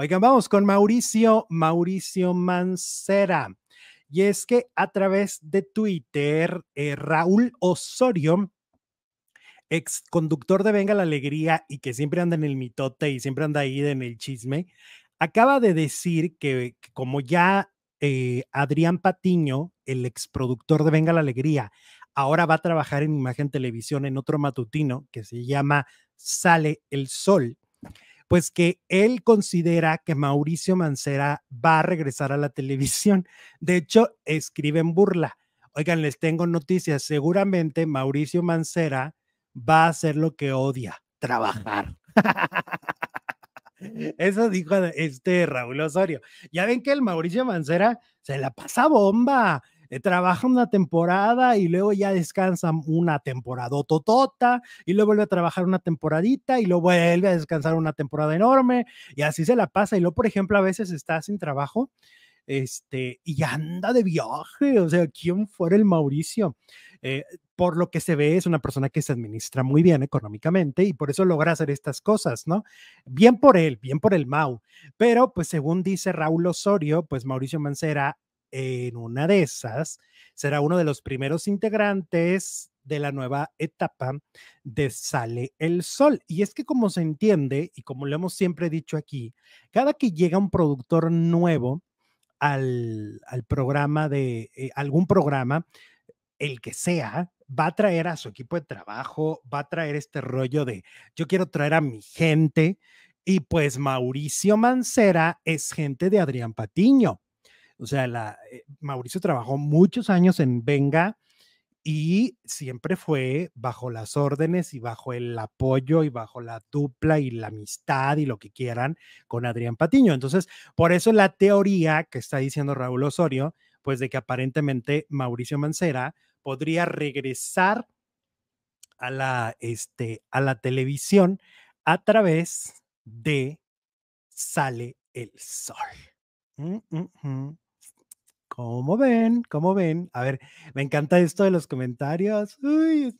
Oigan, vamos con Mauricio, Mauricio Mancera. Y es que a través de Twitter, eh, Raúl Osorio, ex conductor de Venga la Alegría y que siempre anda en el mitote y siempre anda ahí en el chisme, acaba de decir que, como ya eh, Adrián Patiño, el ex productor de Venga la Alegría, ahora va a trabajar en Imagen Televisión en otro matutino que se llama Sale el Sol pues que él considera que Mauricio Mancera va a regresar a la televisión. De hecho, escriben burla. Oigan, les tengo noticias. Seguramente Mauricio Mancera va a hacer lo que odia, trabajar. Eso dijo este Raúl Osorio. Ya ven que el Mauricio Mancera se la pasa bomba. Eh, trabaja una temporada y luego ya descansa una temporada totota y luego vuelve a trabajar una temporadita y luego vuelve a descansar una temporada enorme y así se la pasa. Y luego, por ejemplo, a veces está sin trabajo este, y anda de viaje, o sea, ¿quién fuera el Mauricio? Eh, por lo que se ve, es una persona que se administra muy bien económicamente y por eso logra hacer estas cosas, ¿no? Bien por él, bien por el Mau. Pero, pues, según dice Raúl Osorio, pues Mauricio Mancera en una de esas será uno de los primeros integrantes de la nueva etapa de Sale el Sol. Y es que como se entiende y como lo hemos siempre dicho aquí, cada que llega un productor nuevo al, programa de eh, algún programa, el que sea, va a traer a su equipo de trabajo, va a traer este rollo de yo quiero traer a mi gente. Y pues Mauricio Mancera es gente de Adrián Patiño. O sea, eh, Mauricio trabajó muchos años en Venga y siempre fue bajo las órdenes y bajo el apoyo y bajo la dupla y la amistad y lo que quieran con Adrián Patiño. Entonces, por eso la teoría que está diciendo Raúl Osorio, pues de que aparentemente Mauricio Mancera podría regresar a la, este, a la televisión a través de Sale el Sol. Mm, mm, mm. ¿Cómo ven? ¿Cómo ven? A ver, me encanta esto de los comentarios. Uy,